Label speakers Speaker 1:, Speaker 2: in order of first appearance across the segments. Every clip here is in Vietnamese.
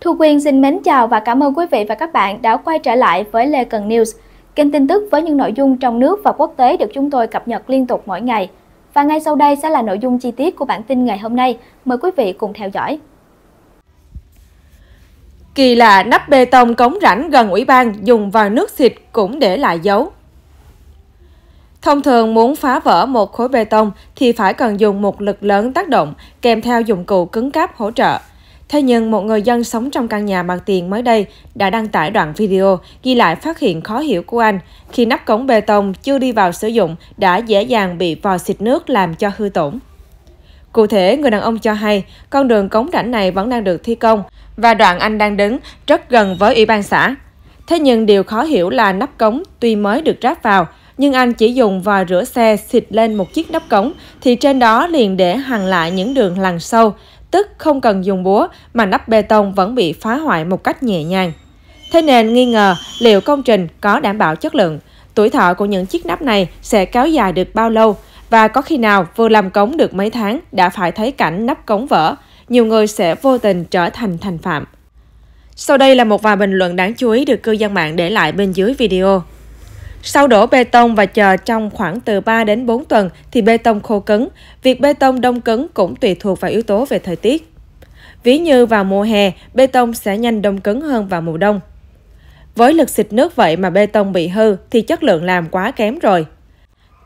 Speaker 1: Thu Quyên xin mến chào và cảm ơn quý vị và các bạn đã quay trở lại với Lê Cần News, kênh tin tức với những nội dung trong nước và quốc tế được chúng tôi cập nhật liên tục mỗi ngày. Và ngay sau đây sẽ là nội dung chi tiết của bản tin ngày hôm nay. Mời quý vị cùng theo dõi.
Speaker 2: Kỳ lạ nắp bê tông cống rãnh gần ủy ban dùng vào nước xịt cũng để lại dấu. Thông thường muốn phá vỡ một khối bê tông thì phải cần dùng một lực lớn tác động kèm theo dụng cụ cứng cáp hỗ trợ – Thế nhưng, một người dân sống trong căn nhà mặt tiền mới đây đã đăng tải đoạn video ghi lại phát hiện khó hiểu của anh khi nắp cống bê tông chưa đi vào sử dụng đã dễ dàng bị vò xịt nước làm cho hư tổn. Cụ thể, người đàn ông cho hay con đường cống rãnh này vẫn đang được thi công và đoạn anh đang đứng rất gần với ủy ban xã. Thế nhưng điều khó hiểu là nắp cống tuy mới được ráp vào, nhưng anh chỉ dùng vòi rửa xe xịt lên một chiếc nắp cống thì trên đó liền để hằn lại những đường lằn sâu, tức không cần dùng búa mà nắp bê tông vẫn bị phá hoại một cách nhẹ nhàng. Thế nên nghi ngờ liệu công trình có đảm bảo chất lượng, tuổi thọ của những chiếc nắp này sẽ kéo dài được bao lâu và có khi nào vừa làm cống được mấy tháng đã phải thấy cảnh nắp cống vỡ, nhiều người sẽ vô tình trở thành thành phạm. Sau đây là một vài bình luận đáng chú ý được cư dân mạng để lại bên dưới video. Sau đổ bê tông và chờ trong khoảng từ 3 đến 4 tuần thì bê tông khô cứng. Việc bê tông đông cứng cũng tùy thuộc vào yếu tố về thời tiết. Ví như vào mùa hè, bê tông sẽ nhanh đông cứng hơn vào mùa đông. Với lực xịt nước vậy mà bê tông bị hư thì chất lượng làm quá kém rồi.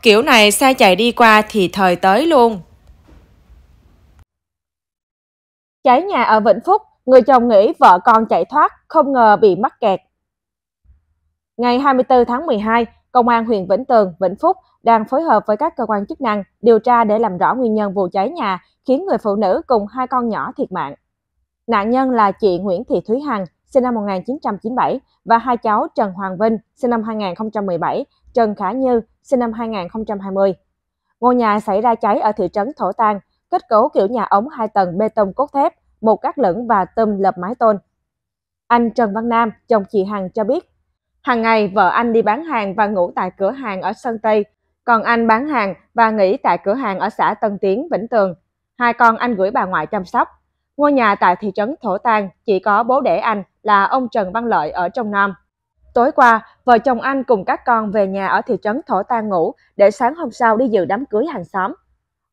Speaker 2: Kiểu này xe chạy đi qua thì thời tới luôn. Cháy nhà ở Vĩnh Phúc, người chồng nghĩ vợ con chạy thoát, không ngờ bị mắc kẹt. Ngày 24 tháng 12, Công an huyện Vĩnh Tường, Vĩnh Phúc đang phối hợp với các cơ quan chức năng điều tra để làm rõ nguyên nhân vụ cháy nhà khiến người phụ nữ cùng hai con nhỏ thiệt mạng. Nạn nhân là chị Nguyễn Thị Thúy Hằng, sinh năm 1997 và hai cháu Trần Hoàng Vinh, sinh năm 2017, Trần Khả Như, sinh năm 2020. Ngôi nhà xảy ra cháy ở thị trấn Thổ Tàng, kết cấu kiểu nhà ống 2 tầng bê tông cốt thép, một gác lửng và tùm lợp mái tôn. Anh Trần Văn Nam, chồng chị Hằng cho biết, Hàng ngày, vợ anh đi bán hàng và ngủ tại cửa hàng ở Sơn Tây, còn anh bán hàng và nghỉ tại cửa hàng ở xã Tân Tiến, Vĩnh Tường. Hai con anh gửi bà ngoại chăm sóc. Ngôi nhà tại thị trấn Thổ Tàng chỉ có bố đẻ anh là ông Trần Văn Lợi ở trong Nam. Tối qua, vợ chồng anh cùng các con về nhà ở thị trấn Thổ Tàng ngủ để sáng hôm sau đi dự đám cưới hàng xóm.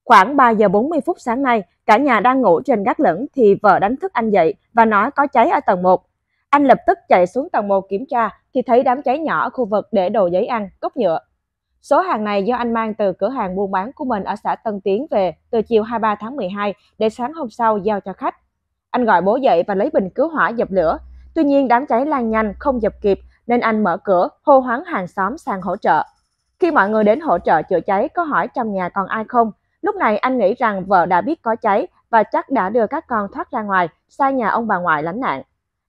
Speaker 2: Khoảng 3 giờ 40 phút sáng nay, cả nhà đang ngủ trên gác lửng thì vợ đánh thức anh dậy và nói có cháy ở tầng 1. Anh lập tức chạy xuống tầng 1 kiểm tra thì thấy đám cháy nhỏ ở khu vực để đồ giấy ăn, cốc nhựa. Số hàng này do anh mang từ cửa hàng buôn bán của mình ở xã Tân Tiến về từ chiều 23 tháng 12 để sáng hôm sau giao cho khách. Anh gọi bố dậy và lấy bình cứu hỏa dập lửa. Tuy nhiên đám cháy lan nhanh không dập kịp nên anh mở cửa hô hoáng hàng xóm sang hỗ trợ. Khi mọi người đến hỗ trợ chữa cháy có hỏi trong nhà còn ai không, lúc này anh nghĩ rằng vợ đã biết có cháy và chắc đã đưa các con thoát ra ngoài, xa nhà ông bà ngoại lánh nạn.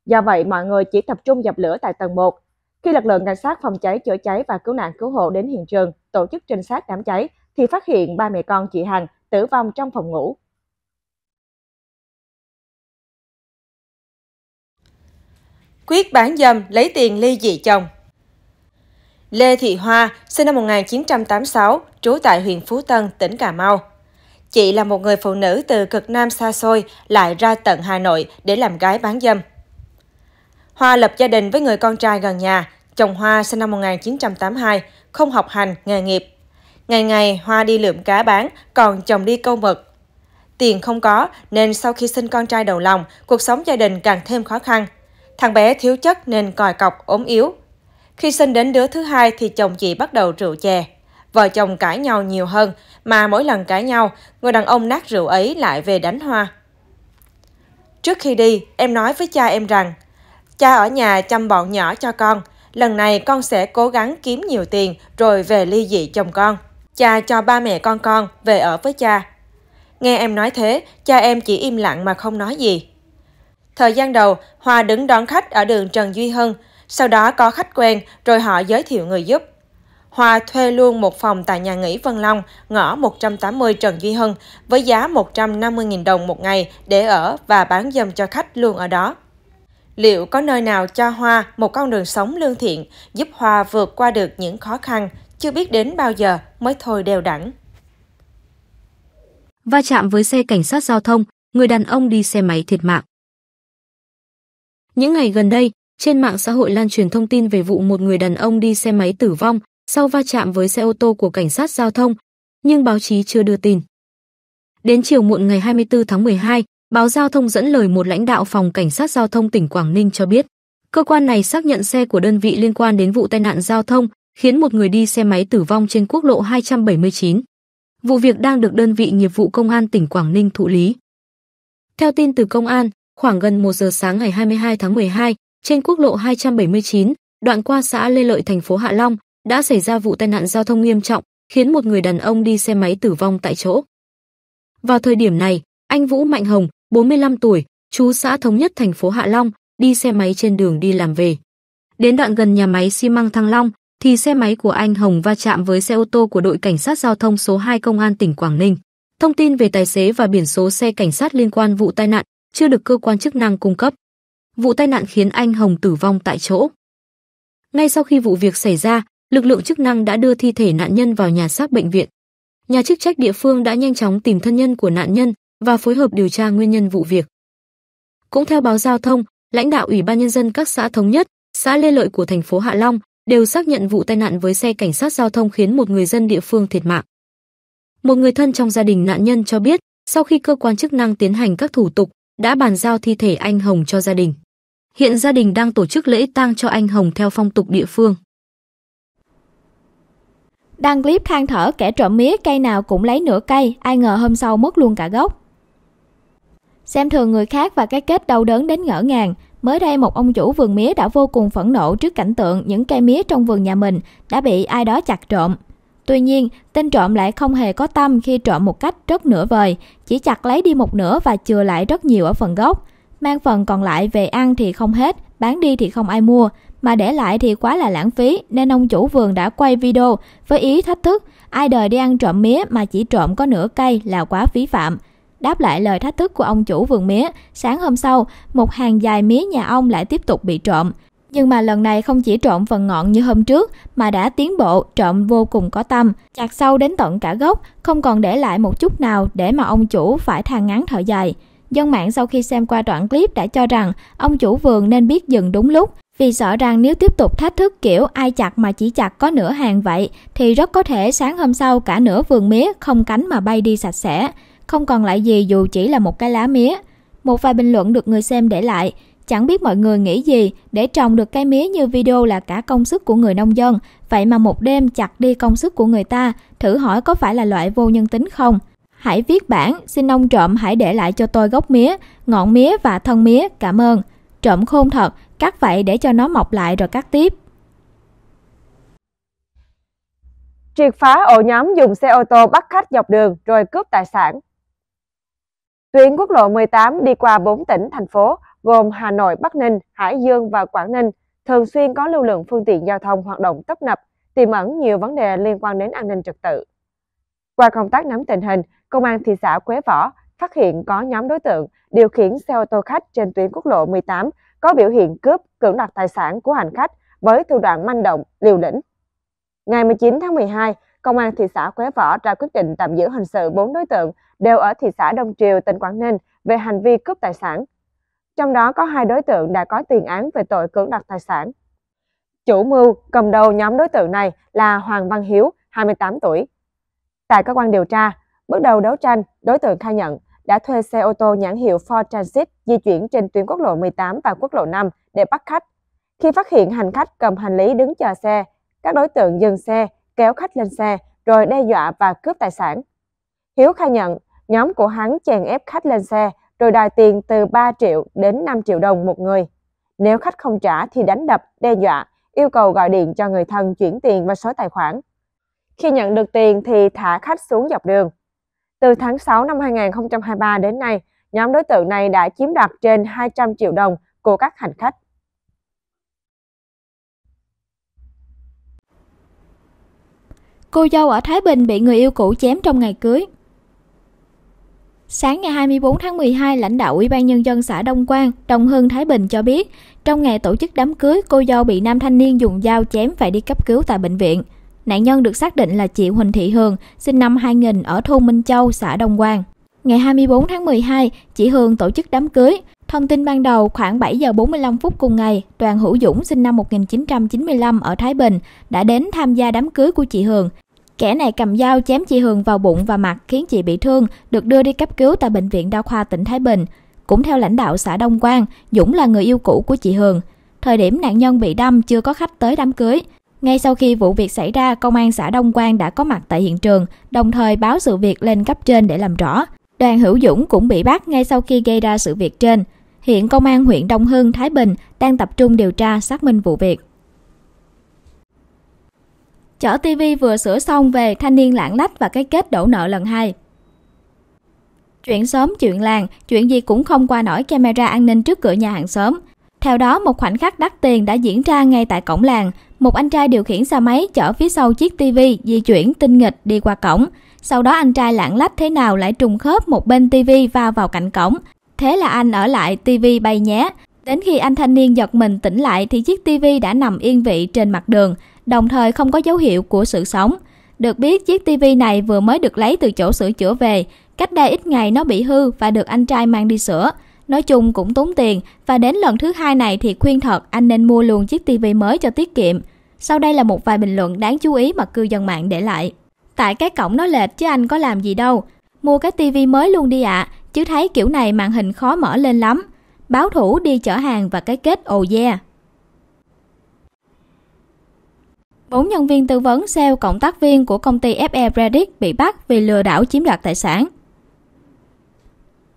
Speaker 2: Do vậy, mọi người chỉ tập trung dập lửa tại tầng 1. Khi lực lượng cảnh sát phòng cháy chữa cháy và cứu nạn cứu hộ đến hiện trường, tổ chức trinh sát đám cháy thì phát hiện ba mẹ con chị Hằng tử vong trong phòng ngủ. Quyết bán dâm lấy tiền ly dị chồng Lê Thị Hoa, sinh năm 1986, trú tại huyện Phú Tân, tỉnh Cà Mau. Chị là một người phụ nữ từ cực Nam xa xôi lại ra tận Hà Nội để làm gái bán dâm. Hoa lập gia đình với người con trai gần nhà, chồng Hoa sinh năm 1982, không học hành, nghề nghiệp. Ngày ngày Hoa đi lượm cá bán, còn chồng đi câu mực. Tiền không có nên sau khi sinh con trai đầu lòng, cuộc sống gia đình càng thêm khó khăn. Thằng bé thiếu chất nên còi cọc, ốm yếu. Khi sinh đến đứa thứ hai thì chồng chị bắt đầu rượu chè. Vợ chồng cãi nhau nhiều hơn, mà mỗi lần cãi nhau, người đàn ông nát rượu ấy lại về đánh Hoa. Trước khi đi, em nói với cha em rằng Cha ở nhà chăm bọn nhỏ cho con. Lần này con sẽ cố gắng kiếm nhiều tiền rồi về ly dị chồng con. Cha cho ba mẹ con con về ở với cha. Nghe em nói thế, cha em chỉ im lặng mà không nói gì. Thời gian đầu, Hoa đứng đón khách ở đường Trần Duy Hưng, sau đó có khách quen rồi họ giới thiệu người giúp. Hoa thuê luôn một phòng tại nhà nghỉ Vân Long, ngõ 180 Trần Duy Hưng với giá 150.000 đồng một ngày để ở và bán dâm cho khách luôn ở đó. Liệu có nơi nào cho Hoa một con đường sống lương thiện, giúp Hoa vượt qua được những khó khăn, chưa biết đến bao giờ mới thôi đều đẳng?
Speaker 3: Va chạm với xe cảnh sát giao thông, người đàn ông đi xe máy thiệt mạng. Những ngày gần đây, trên mạng xã hội lan truyền thông tin về vụ một người đàn ông đi xe máy tử vong sau va chạm với xe ô tô của cảnh sát giao thông, nhưng báo chí chưa đưa tin. Đến chiều muộn ngày 24 tháng 12, Báo giao thông dẫn lời một lãnh đạo phòng cảnh sát giao thông tỉnh Quảng Ninh cho biết, cơ quan này xác nhận xe của đơn vị liên quan đến vụ tai nạn giao thông khiến một người đi xe máy tử vong trên quốc lộ 279. Vụ việc đang được đơn vị nghiệp vụ công an tỉnh Quảng Ninh thụ lý. Theo tin từ công an, khoảng gần 1 giờ sáng ngày 22 tháng 12, trên quốc lộ 279, đoạn qua xã Lê Lợi thành phố Hạ Long, đã xảy ra vụ tai nạn giao thông nghiêm trọng, khiến một người đàn ông đi xe máy tử vong tại chỗ. Vào thời điểm này, anh Vũ Mạnh Hồng, 45 tuổi, chú xã Thống Nhất thành phố Hạ Long, đi xe máy trên đường đi làm về. Đến đoạn gần nhà máy xi măng Thăng Long thì xe máy của anh Hồng va chạm với xe ô tô của đội cảnh sát giao thông số 2 công an tỉnh Quảng Ninh. Thông tin về tài xế và biển số xe cảnh sát liên quan vụ tai nạn chưa được cơ quan chức năng cung cấp. Vụ tai nạn khiến anh Hồng tử vong tại chỗ. Ngay sau khi vụ việc xảy ra, lực lượng chức năng đã đưa thi thể nạn nhân vào nhà xác bệnh viện. Nhà chức trách địa phương đã nhanh chóng tìm thân nhân của nạn nhân, và phối hợp điều tra nguyên nhân vụ việc. Cũng theo báo giao thông, lãnh đạo Ủy ban nhân dân các xã thống nhất, xã Lê Lợi của thành phố Hạ Long đều xác nhận vụ tai nạn với xe cảnh sát giao thông khiến một người dân địa phương thiệt mạng. Một người thân trong gia đình nạn nhân cho biết, sau khi cơ quan chức năng tiến hành các thủ tục, đã bàn giao thi thể anh Hồng cho gia đình. Hiện gia đình đang tổ chức lễ tang cho anh Hồng theo phong tục địa phương. Đăng clip than thở kẻ trộm mía cây nào cũng lấy nửa
Speaker 1: cây, ai ngờ hôm sau mất luôn cả gốc xem thường người khác và cái kết đau đớn đến ngỡ ngàng. Mới đây một ông chủ vườn mía đã vô cùng phẫn nộ trước cảnh tượng những cây mía trong vườn nhà mình đã bị ai đó chặt trộm. Tuy nhiên, tên trộm lại không hề có tâm khi trộm một cách rất nửa vời, chỉ chặt lấy đi một nửa và chừa lại rất nhiều ở phần gốc. Mang phần còn lại về ăn thì không hết, bán đi thì không ai mua, mà để lại thì quá là lãng phí nên ông chủ vườn đã quay video với ý thách thức ai đời đi ăn trộm mía mà chỉ trộm có nửa cây là quá phí phạm. Đáp lại lời thách thức của ông chủ vườn mía, sáng hôm sau, một hàng dài mía nhà ông lại tiếp tục bị trộm. Nhưng mà lần này không chỉ trộm phần ngọn như hôm trước mà đã tiến bộ trộm vô cùng có tâm, chặt sâu đến tận cả gốc, không còn để lại một chút nào để mà ông chủ phải than ngắn thở dài. Dân mạng sau khi xem qua đoạn clip đã cho rằng ông chủ vườn nên biết dừng đúng lúc vì sợ rằng nếu tiếp tục thách thức kiểu ai chặt mà chỉ chặt có nửa hàng vậy thì rất có thể sáng hôm sau cả nửa vườn mía không cánh mà bay đi sạch sẽ không còn lại gì dù chỉ là một cái lá mía. Một vài bình luận được người xem để lại, chẳng biết mọi người nghĩ gì để trồng được cây mía như video là cả công sức của người nông dân, vậy mà một đêm chặt đi công sức của người ta, thử hỏi có phải là loại vô nhân tính không? Hãy viết bản, xin ông trộm hãy để lại cho tôi gốc mía, ngọn mía và thân mía, cảm ơn. Trộm khôn thật, cắt vậy để cho nó mọc lại rồi cắt tiếp.
Speaker 2: Triệt phá ổ nhóm dùng xe ô tô bắt khách dọc đường rồi cướp tài sản Tuyến quốc lộ 18 đi qua 4 tỉnh, thành phố gồm Hà Nội, Bắc Ninh, Hải Dương và Quảng Ninh thường xuyên có lưu lượng phương tiện giao thông hoạt động tấp nập, tiềm ẩn nhiều vấn đề liên quan đến an ninh trật tự. Qua công tác nắm tình hình, Công an thị xã Quế Võ phát hiện có nhóm đối tượng điều khiển xe ô tô khách trên tuyến quốc lộ 18 có biểu hiện cướp, cưỡng đoạt tài sản của hành khách với thủ đoạn manh động, liều lĩnh. Ngày 19 tháng 12, Công an thị xã Quế Võ ra quyết định tạm giữ hình sự 4 đối tượng đều ở thị xã Đông Triều, tỉnh Quảng Ninh về hành vi cướp tài sản. Trong đó có hai đối tượng đã có tiền án về tội cưỡng đoạt tài sản. Chủ mưu cầm đầu nhóm đối tượng này là Hoàng Văn Hiếu, 28 tuổi. Tại cơ quan điều tra, bước đầu đấu tranh, đối tượng khai nhận đã thuê xe ô tô nhãn hiệu Ford Transit di chuyển trên tuyến quốc lộ 18 và quốc lộ 5 để bắt khách. Khi phát hiện hành khách cầm hành lý đứng chờ xe, các đối tượng dừng xe, kéo khách lên xe rồi đe dọa và cướp tài sản. Hiếu khai nhận nhóm của hắn chèn ép khách lên xe rồi đòi tiền từ 3 triệu đến 5 triệu đồng một người. Nếu khách không trả thì đánh đập, đe dọa, yêu cầu gọi điện cho người thân chuyển tiền vào số tài khoản. Khi nhận được tiền thì thả khách xuống dọc đường. Từ tháng 6 năm 2023 đến nay, nhóm đối tượng này đã chiếm đoạt trên 200 triệu đồng của các hành khách.
Speaker 1: Cô dâu ở Thái Bình bị người yêu cũ chém trong ngày cưới. Sáng ngày 24 tháng 12, lãnh đạo Ủy ban Nhân dân xã Đông Quang, Đồng Hưng, Thái Bình cho biết, trong ngày tổ chức đám cưới, cô dâu bị nam thanh niên dùng dao chém phải đi cấp cứu tại bệnh viện. Nạn nhân được xác định là chị Huỳnh Thị Hường, sinh năm 2000 ở thôn Minh Châu, xã Đông Quang. Ngày 24 tháng 12, chị Hường tổ chức đám cưới. Thông tin ban đầu khoảng 7 giờ 45 phút cùng ngày, Đoàn Hữu Dũng sinh năm 1995 ở Thái Bình đã đến tham gia đám cưới của chị Hường. Kẻ này cầm dao chém chị Hường vào bụng và mặt khiến chị bị thương, được đưa đi cấp cứu tại Bệnh viện Đa khoa tỉnh Thái Bình. Cũng theo lãnh đạo xã Đông Quang, Dũng là người yêu cũ của chị Hường. Thời điểm nạn nhân bị đâm chưa có khách tới đám cưới. Ngay sau khi vụ việc xảy ra, công an xã Đông Quang đã có mặt tại hiện trường, đồng thời báo sự việc lên cấp trên để làm rõ. Đoàn Hữu Dũng cũng bị bắt ngay sau khi gây ra sự việc trên. Hiện công an huyện Đông Hưng, Thái Bình đang tập trung điều tra xác minh vụ việc. Chở TV vừa sửa xong về thanh niên lãng lách và cái kết đổ nợ lần hai. Chuyện sớm chuyện làng, chuyện gì cũng không qua nổi camera an ninh trước cửa nhà hàng xóm. Theo đó, một khoảnh khắc đắt tiền đã diễn ra ngay tại cổng làng. Một anh trai điều khiển xe máy chở phía sau chiếc TV di chuyển tinh nghịch đi qua cổng. Sau đó anh trai lãng lách thế nào lại trùng khớp một bên TV va vào cạnh cổng. Thế là anh ở lại TV bay nhé. Đến khi anh thanh niên giật mình tỉnh lại thì chiếc TV đã nằm yên vị trên mặt đường đồng thời không có dấu hiệu của sự sống. Được biết, chiếc TV này vừa mới được lấy từ chỗ sửa chữa về, cách đây ít ngày nó bị hư và được anh trai mang đi sửa. Nói chung cũng tốn tiền và đến lần thứ hai này thì khuyên thật anh nên mua luôn chiếc TV mới cho tiết kiệm. Sau đây là một vài bình luận đáng chú ý mà cư dân mạng để lại. Tại cái cổng nó lệch chứ anh có làm gì đâu. Mua cái TV mới luôn đi ạ, à, chứ thấy kiểu này màn hình khó mở lên lắm. Báo thủ đi chở hàng và cái kết ồ oh yeah. 4 nhân viên tư vấn sale cộng tác viên của công ty FE Predict bị bắt vì lừa đảo chiếm đoạt tài sản.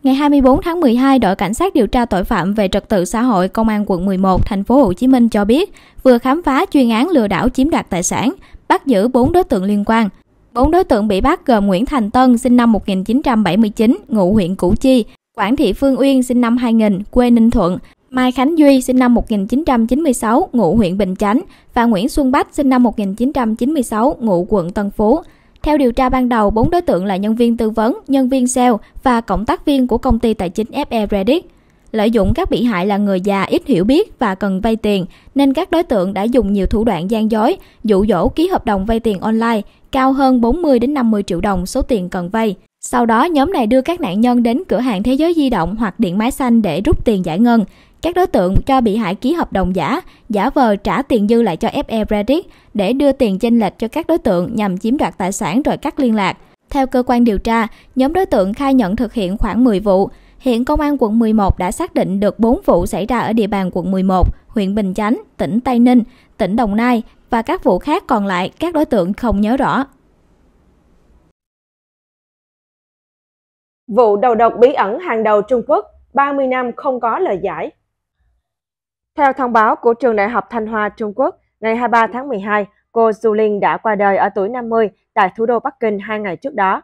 Speaker 1: Ngày 24 tháng 12, đội cảnh sát điều tra tội phạm về trật tự xã hội công an quận 11 thành phố Hồ Chí Minh cho biết vừa khám phá chuyên án lừa đảo chiếm đoạt tài sản, bắt giữ 4 đối tượng liên quan. 4 đối tượng bị bắt gồm Nguyễn Thành Tân sinh năm 1979, ngụ huyện Củ Chi, Quảng Thị Phương Uyên sinh năm 2000, quê Ninh Thuận Mai Khánh Duy sinh năm 1996, ngụ huyện Bình Chánh và Nguyễn Xuân Bách sinh năm 1996, ngụ quận Tân Phú. Theo điều tra ban đầu, bốn đối tượng là nhân viên tư vấn, nhân viên sale và cộng tác viên của công ty tài chính FE Credit. Lợi dụng các bị hại là người già ít hiểu biết và cần vay tiền, nên các đối tượng đã dùng nhiều thủ đoạn gian dối, dụ dỗ ký hợp đồng vay tiền online cao hơn 40 đến 50 triệu đồng số tiền cần vay. Sau đó, nhóm này đưa các nạn nhân đến cửa hàng thế giới di động hoặc điện máy xanh để rút tiền giải ngân. Các đối tượng cho bị hại ký hợp đồng giả, giả vờ trả tiền dư lại cho FE Bradic để đưa tiền chênh lệch cho các đối tượng nhằm chiếm đoạt tài sản rồi cắt liên lạc. Theo cơ quan điều tra, nhóm đối tượng khai nhận thực hiện khoảng 10 vụ. Hiện công an quận 11 đã xác định được 4 vụ xảy ra ở địa bàn quận 11, huyện Bình Chánh, tỉnh Tây Ninh, tỉnh Đồng Nai và các vụ khác còn lại các đối tượng không nhớ rõ.
Speaker 2: Vụ đầu độc bí ẩn hàng đầu Trung Quốc, 30 năm không có lời giải. Theo thông báo của Trường Đại học Thanh Hoa Trung Quốc, ngày 23 tháng 12, cô Du Linh đã qua đời ở tuổi 50 tại thủ đô Bắc Kinh hai ngày trước đó.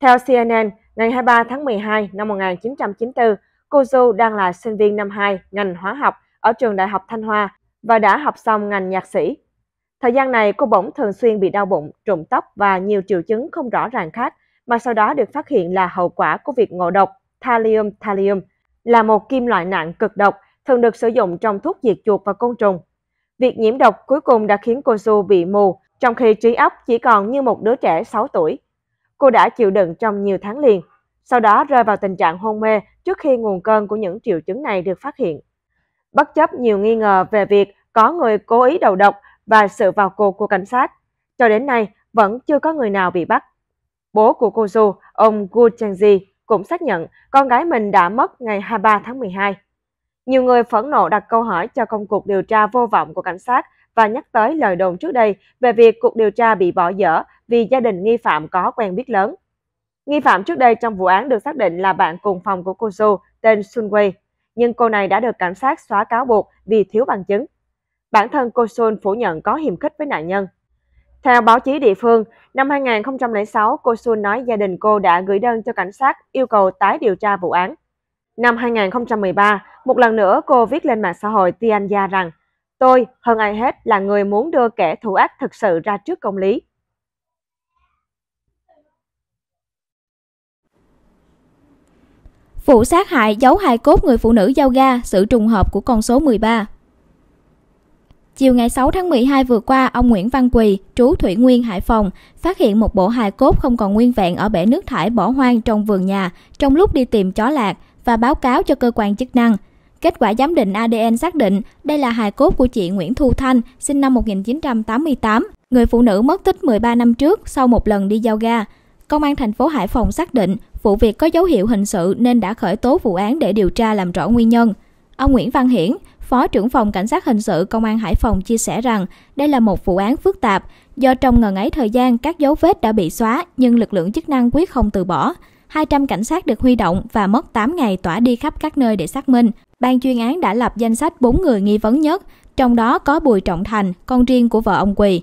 Speaker 2: Theo CNN, ngày 23 tháng 12 năm 1994, cô Du đang là sinh viên năm 2 ngành hóa học ở trường Đại học Thanh Hoa và đã học xong ngành nhạc sĩ. Thời gian này, cô bỗng thường xuyên bị đau bụng, trụng tóc và nhiều triệu chứng không rõ ràng khác, mà sau đó được phát hiện là hậu quả của việc ngộ độc thallium thallium, là một kim loại nặng cực độc thường được sử dụng trong thuốc diệt chuột và côn trùng. Việc nhiễm độc cuối cùng đã khiến cô Su bị mù, trong khi trí óc chỉ còn như một đứa trẻ 6 tuổi. Cô đã chịu đựng trong nhiều tháng liền, sau đó rơi vào tình trạng hôn mê trước khi nguồn cơn của những triệu chứng này được phát hiện. Bất chấp nhiều nghi ngờ về việc có người cố ý đầu độc và sự vào cuộc của cảnh sát, cho đến nay vẫn chưa có người nào bị bắt. Bố của cô Su, ông Gu Changji, cũng xác nhận con gái mình đã mất ngày 23 tháng 12. Nhiều người phẫn nộ đặt câu hỏi cho công cuộc điều tra vô vọng của cảnh sát và nhắc tới lời đồn trước đây về việc cuộc điều tra bị bỏ dở vì gia đình nghi phạm có quen biết lớn. Nghi phạm trước đây trong vụ án được xác định là bạn cùng phòng của cô Su tên Sun Wei, nhưng cô này đã được cảnh sát xóa cáo buộc vì thiếu bằng chứng. Bản thân cô Sun phủ nhận có hiềm khích với nạn nhân. Theo báo chí địa phương, năm 2006, cô Sun nói gia đình cô đã gửi đơn cho cảnh sát yêu cầu tái điều tra vụ án. Năm 2013, một lần nữa cô viết lên mạng xã hội Tianya rằng Tôi, hơn ai hết, là người muốn đưa kẻ thủ ác thực sự ra trước công lý.
Speaker 1: Vụ sát hại giấu hài cốt người phụ nữ giao ga, sự trùng hợp của con số 13. Chiều ngày 6 tháng 12 vừa qua, ông Nguyễn Văn Quỳ, trú Thủy Nguyên, Hải Phòng, phát hiện một bộ hài cốt không còn nguyên vẹn ở bể nước thải bỏ hoang trong vườn nhà trong lúc đi tìm chó lạc và báo cáo cho cơ quan chức năng. Kết quả giám định ADN xác định đây là hài cốt của chị Nguyễn Thu Thanh, sinh năm 1988, người phụ nữ mất tích 13 năm trước sau một lần đi giao ga. Công an thành phố Hải Phòng xác định vụ việc có dấu hiệu hình sự nên đã khởi tố vụ án để điều tra làm rõ nguyên nhân. Ông Nguyễn Văn Hiển, Phó trưởng phòng Cảnh sát hình sự Công an Hải Phòng chia sẻ rằng đây là một vụ án phức tạp, do trong ngần ấy thời gian các dấu vết đã bị xóa nhưng lực lượng chức năng quyết không từ bỏ. 200 cảnh sát được huy động và mất 8 ngày tỏa đi khắp các nơi để xác minh. Ban chuyên án đã lập danh sách 4 người nghi vấn nhất, trong đó có Bùi Trọng Thành, con riêng của vợ ông Quỳ.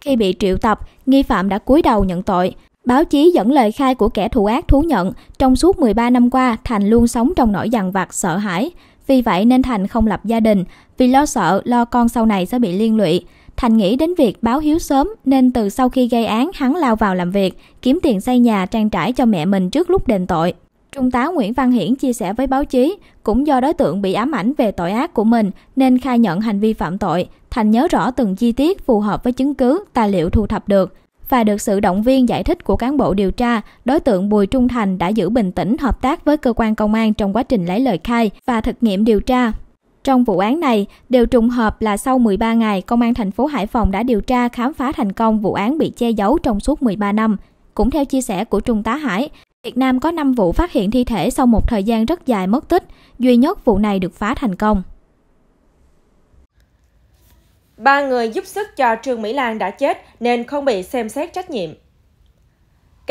Speaker 1: Khi bị triệu tập, nghi phạm đã cúi đầu nhận tội. Báo chí dẫn lời khai của kẻ thủ ác thú nhận, trong suốt 13 năm qua, Thành luôn sống trong nỗi dằn vặt sợ hãi. Vì vậy nên Thành không lập gia đình, vì lo sợ lo con sau này sẽ bị liên lụy. Thành nghĩ đến việc báo hiếu sớm nên từ sau khi gây án hắn lao vào làm việc, kiếm tiền xây nhà trang trải cho mẹ mình trước lúc đền tội. Trung tá Nguyễn Văn Hiển chia sẻ với báo chí, cũng do đối tượng bị ám ảnh về tội ác của mình nên khai nhận hành vi phạm tội, Thành nhớ rõ từng chi tiết phù hợp với chứng cứ, tài liệu thu thập được và được sự động viên giải thích của cán bộ điều tra, đối tượng Bùi Trung Thành đã giữ bình tĩnh hợp tác với cơ quan công an trong quá trình lấy lời khai và thực nghiệm điều tra. Trong vụ án này, đều trùng hợp là sau 13 ngày, Công an thành phố Hải Phòng đã điều tra khám phá thành công vụ án bị che giấu trong suốt 13 năm. Cũng theo chia sẻ của Trung tá Hải, Việt Nam có 5 vụ phát hiện thi thể sau một thời gian rất dài mất tích, duy nhất vụ này được phá thành công.
Speaker 2: Ba người giúp sức cho Trương Mỹ Lan đã chết nên không bị xem xét trách nhiệm.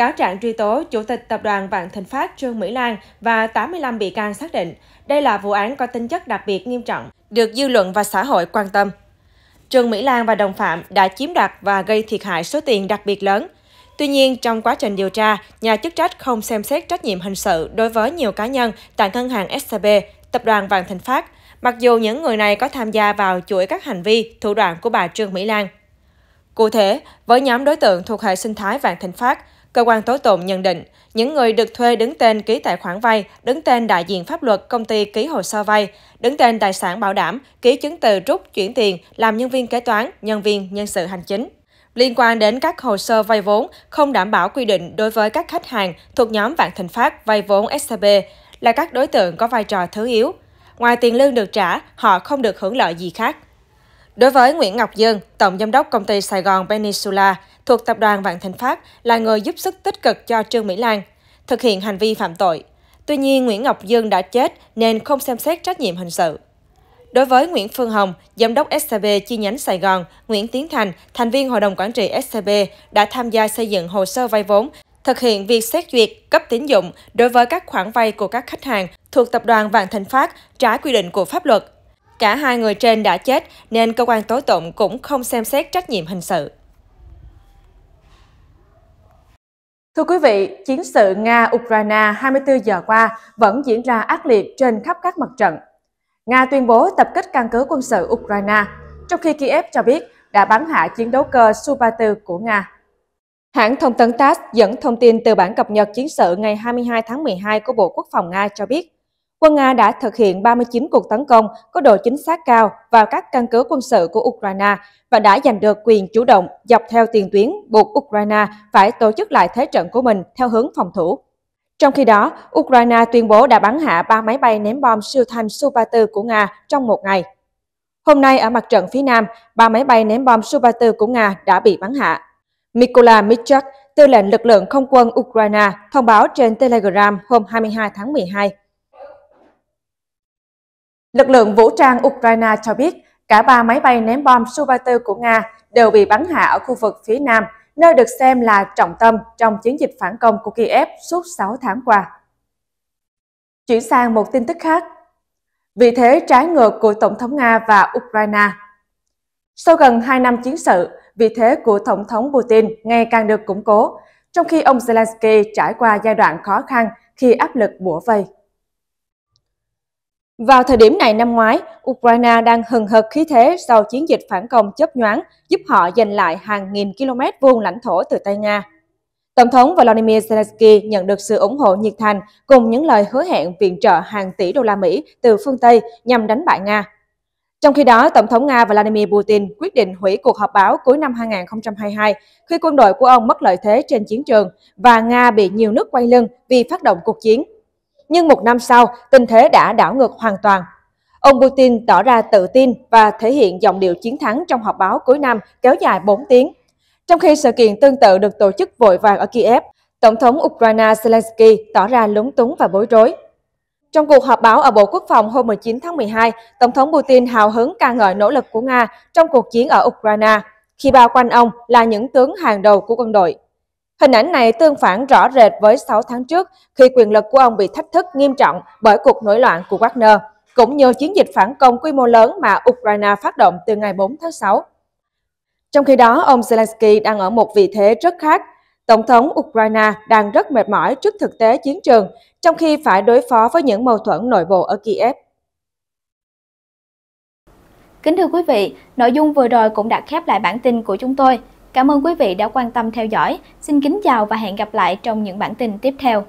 Speaker 2: Cáo trạng truy tố Chủ tịch Tập đoàn Vạn Thịnh Phát Trương Mỹ Lan và 85 bị can xác định đây là vụ án có tính chất đặc biệt nghiêm trọng, được dư luận và xã hội quan tâm. Trương Mỹ Lan và đồng phạm đã chiếm đoạt và gây thiệt hại số tiền đặc biệt lớn. Tuy nhiên, trong quá trình điều tra, nhà chức trách không xem xét trách nhiệm hình sự đối với nhiều cá nhân tại ngân hàng SCB, tập đoàn Vạn Thịnh Phát, mặc dù những người này có tham gia vào chuỗi các hành vi, thủ đoạn của bà Trương Mỹ Lan. Cụ thể, với nhóm đối tượng thuộc hệ sinh thái Vạn Thịnh Phát, Cơ quan tố tụng nhận định, những người được thuê đứng tên ký tài khoản vay, đứng tên đại diện pháp luật công ty ký hồ sơ vay, đứng tên tài sản bảo đảm, ký chứng từ rút chuyển tiền, làm nhân viên kế toán, nhân viên nhân sự hành chính. Liên quan đến các hồ sơ vay vốn không đảm bảo quy định đối với các khách hàng thuộc nhóm Vạn Thịnh Phát vay vốn SCB là các đối tượng có vai trò thứ yếu. Ngoài tiền lương được trả, họ không được hưởng lợi gì khác. Đối với Nguyễn Ngọc Dương, Tổng Giám đốc Công ty Sài Gòn Peninsula thuộc Tập đoàn Vạn Thịnh Phát là người giúp sức tích cực cho Trương Mỹ Lan thực hiện hành vi phạm tội. Tuy nhiên, Nguyễn Ngọc Dương đã chết nên không xem xét trách nhiệm hình sự. Đối với Nguyễn Phương Hồng, Giám đốc SCB chi nhánh Sài Gòn, Nguyễn Tiến Thành, thành viên Hội đồng Quản trị SCB đã tham gia xây dựng hồ sơ vay vốn, thực hiện việc xét duyệt cấp tín dụng đối với các khoản vay của các khách hàng thuộc Tập đoàn Vạn Thịnh Phát trái quy định của pháp luật Cả hai người trên đã chết nên cơ quan tố tụng cũng không xem xét trách nhiệm hình sự. Thưa quý vị, chiến sự Nga-Ukraine 24 giờ qua vẫn diễn ra ác liệt trên khắp các mặt trận. Nga tuyên bố tập kích căn cứ quân sự Ukraine, trong khi Kiev cho biết đã bắn hạ chiến đấu cơ Su-34 của Nga. Hãng thông tấn TASS dẫn thông tin từ bản cập nhật chiến sự ngày 22 tháng 12 của Bộ Quốc phòng Nga cho biết, quân Nga đã thực hiện 39 cuộc tấn công có độ chính xác cao vào các căn cứ quân sự của Ukraine và đã giành được quyền chủ động dọc theo tiền tuyến buộc Ukraine phải tổ chức lại thế trận của mình theo hướng phòng thủ. Trong khi đó, Ukraine tuyên bố đã bắn hạ 3 máy bay ném bom siêu thanh Su-34 của Nga trong một ngày. Hôm nay ở mặt trận phía Nam, 3 máy bay ném bom Su-34 của Nga đã bị bắn hạ. Mikola Michak, tư lệnh lực lượng không quân Ukraine, thông báo trên Telegram hôm 22 tháng 12 Lực lượng vũ trang Ukraine cho biết cả ba máy bay ném bom Su-30 của Nga đều bị bắn hạ ở khu vực phía nam, nơi được xem là trọng tâm trong chiến dịch phản công của Kiev suốt 6 tháng qua. Chuyển sang một tin tức khác. vị thế trái ngược của Tổng thống Nga và Ukraine. Sau gần 2 năm chiến sự, vị thế của Tổng thống Putin ngày càng được củng cố, trong khi ông Zelensky trải qua giai đoạn khó khăn khi áp lực bủa vây. Vào thời điểm này năm ngoái, Ukraine đang hừng hực khí thế sau chiến dịch phản công chớp nhoáng giúp họ giành lại hàng nghìn km vuông lãnh thổ từ tay Nga. Tổng thống Volodymyr Zelensky nhận được sự ủng hộ nhiệt thành cùng những lời hứa hẹn viện trợ hàng tỷ đô la Mỹ từ phương Tây nhằm đánh bại Nga. Trong khi đó, Tổng thống Nga Vladimir Putin quyết định hủy cuộc họp báo cuối năm 2022 khi quân đội của ông mất lợi thế trên chiến trường và Nga bị nhiều nước quay lưng vì phát động cuộc chiến nhưng một năm sau, tình thế đã đảo ngược hoàn toàn. Ông Putin tỏ ra tự tin và thể hiện giọng điệu chiến thắng trong họp báo cuối năm kéo dài 4 tiếng. Trong khi sự kiện tương tự được tổ chức vội vàng ở Kiev, Tổng thống Ukraine Zelensky tỏ ra lúng túng và bối rối. Trong cuộc họp báo ở Bộ Quốc phòng hôm 19 tháng 12, Tổng thống Putin hào hứng ca ngợi nỗ lực của Nga trong cuộc chiến ở Ukraine, khi bao quanh ông là những tướng hàng đầu của quân đội. Hình ảnh này tương phản rõ rệt với 6 tháng trước khi quyền lực của ông bị thách thức nghiêm trọng bởi cuộc nổi loạn của Wagner, cũng như chiến dịch phản công quy mô lớn mà Ukraine phát động từ ngày 4 tháng 6. Trong khi đó, ông Zelensky đang ở một vị thế rất khác. Tổng thống Ukraine đang rất mệt mỏi trước thực tế chiến trường, trong khi phải đối phó với những mâu thuẫn nội bộ ở Kiev.
Speaker 1: Kính thưa quý vị, nội dung vừa rồi cũng đã khép lại bản tin của chúng
Speaker 3: tôi. Cảm ơn quý vị đã quan tâm theo dõi. Xin kính chào và hẹn gặp lại trong những bản tin tiếp theo.